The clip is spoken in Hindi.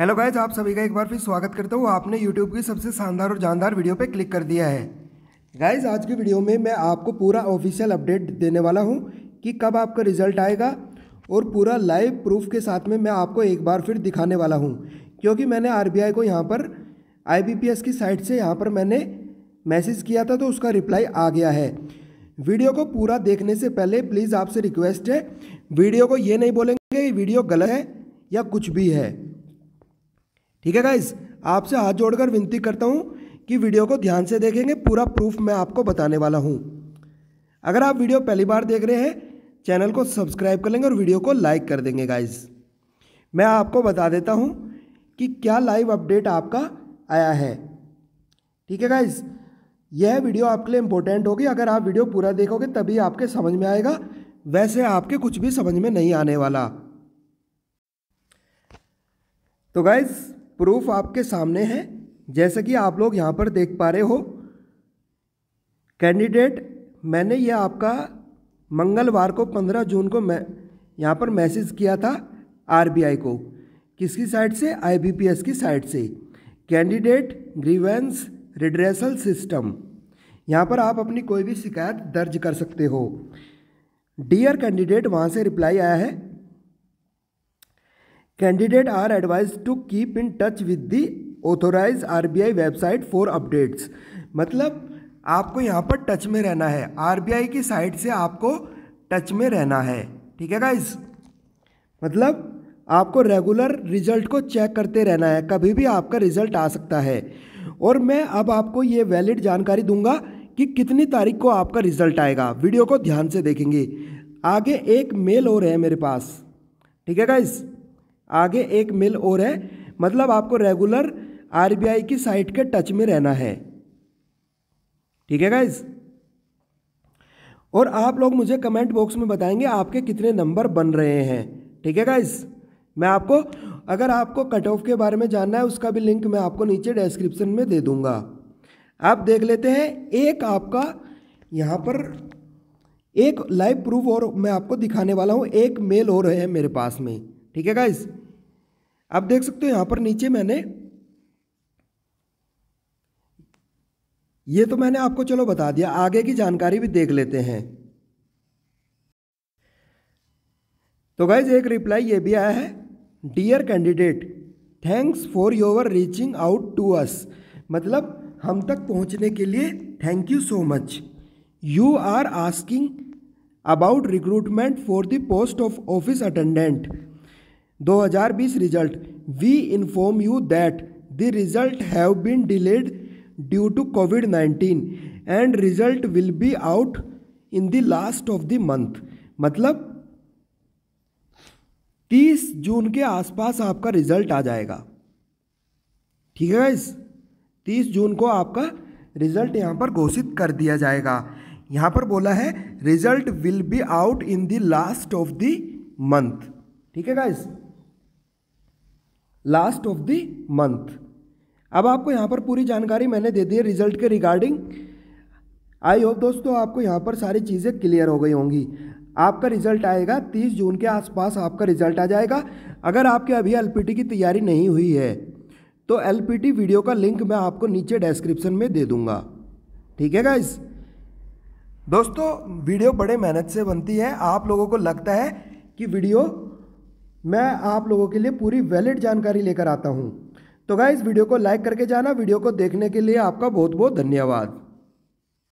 हेलो गाइज आप सभी का एक बार फिर स्वागत करता हूँ आपने यूट्यूब की सबसे शानदार और जानदार वीडियो पे क्लिक कर दिया है गाइज आज की वीडियो में मैं आपको पूरा ऑफिशियल अपडेट देने वाला हूँ कि कब आपका रिजल्ट आएगा और पूरा लाइव प्रूफ के साथ में मैं आपको एक बार फिर दिखाने वाला हूँ क्योंकि मैंने आर को यहाँ पर आई की साइट से यहाँ पर मैंने मैसेज किया था तो उसका रिप्लाई आ गया है वीडियो को पूरा देखने से पहले प्लीज़ आपसे रिक्वेस्ट है वीडियो को ये नहीं बोलेंगे वीडियो गलत है या कुछ भी है ठीक है गाइज आपसे हाथ जोड़कर विनती करता हूँ कि वीडियो को ध्यान से देखेंगे पूरा प्रूफ मैं आपको बताने वाला हूँ अगर आप वीडियो पहली बार देख रहे हैं चैनल को सब्सक्राइब कर लेंगे और वीडियो को लाइक कर देंगे गाइज मैं आपको बता देता हूँ कि क्या लाइव अपडेट आपका आया है ठीक है गाइज यह वीडियो आपके लिए इम्पोर्टेंट होगी अगर आप वीडियो पूरा देखोगे तभी आपके समझ में आएगा वैसे आपके कुछ भी समझ में नहीं आने वाला तो गाइज़ प्रूफ आपके सामने है जैसे कि आप लोग यहाँ पर देख पा रहे हो कैंडिडेट मैंने यह आपका मंगलवार को 15 जून को मैं यहाँ पर मैसेज किया था आरबीआई को किसकी साइड से आईबीपीएस की साइड से कैंडिडेट ग्रीवेंस रिड्रेसल सिस्टम यहाँ पर आप अपनी कोई भी शिकायत दर्ज कर सकते हो डियर कैंडिडेट वहाँ से रिप्लाई आया है candidate are advise to keep in touch with the authorise R B I website for updates मतलब आपको यहाँ पर टच में रहना है आर बी आई की साइट से आपको टच में रहना है ठीक है गाइज मतलब आपको रेगुलर रिजल्ट को चेक करते रहना है कभी भी आपका रिजल्ट आ सकता है और मैं अब आपको ये वैलिड जानकारी दूंगा कि कितनी तारीख को आपका रिजल्ट आएगा वीडियो को ध्यान से देखेंगे आगे एक मेल और है मेरे पास ठीक है गाइज़ आगे एक मिल और है मतलब आपको रेगुलर आरबीआई की साइट के टच में रहना है ठीक है गाइज और आप लोग मुझे कमेंट बॉक्स में बताएंगे आपके कितने नंबर बन रहे हैं ठीक है गाइज मैं आपको अगर आपको कट ऑफ के बारे में जानना है उसका भी लिंक मैं आपको नीचे डिस्क्रिप्शन में दे दूंगा आप देख लेते हैं एक आपका यहाँ पर एक लाइव प्रूफ और मैं आपको दिखाने वाला हूँ एक मेल और है मेरे पास में ठीक है गाइज़ आप देख सकते हो यहां पर नीचे मैंने ये तो मैंने आपको चलो बता दिया आगे की जानकारी भी देख लेते हैं तो गाइज एक रिप्लाई ये भी आया है dear candidate thanks for your reaching out to us मतलब हम तक पहुंचने के लिए thank you so much you are asking about recruitment for the post of office attendant 2020 result we inform you that the result have been delayed due to Covid 19 and result will be out in the last of the month मतलब 30 जून के आसपास आपका रिजल्ट आ जाएगा ठीक है इस 30 जून को आपका रिजल्ट यहाँ पर घोषित कर दिया जाएगा यहाँ पर बोला है result will be out in the last of the month ठीक है guys last of the month अब आपको यहाँ पर पूरी जानकारी मैंने दे दी है रिजल्ट के रिगार्डिंग आई होप दोस्तों आपको यहाँ पर सारी चीज़ें क्लियर हो गई होंगी आपका रिजल्ट आएगा 30 जून के आसपास आपका रिजल्ट आ जाएगा अगर आपके अभी एल की तैयारी नहीं हुई है तो एल वीडियो का लिंक मैं आपको नीचे डिस्क्रिप्शन में दे दूँगा ठीक है गाइज दोस्तों वीडियो बड़े मेहनत से बनती है आप लोगों को लगता है कि वीडियो मैं आप लोगों के लिए पूरी वैलिड जानकारी लेकर आता हूँ तो गाइज़ वीडियो को लाइक करके जाना वीडियो को देखने के लिए आपका बहुत बहुत धन्यवाद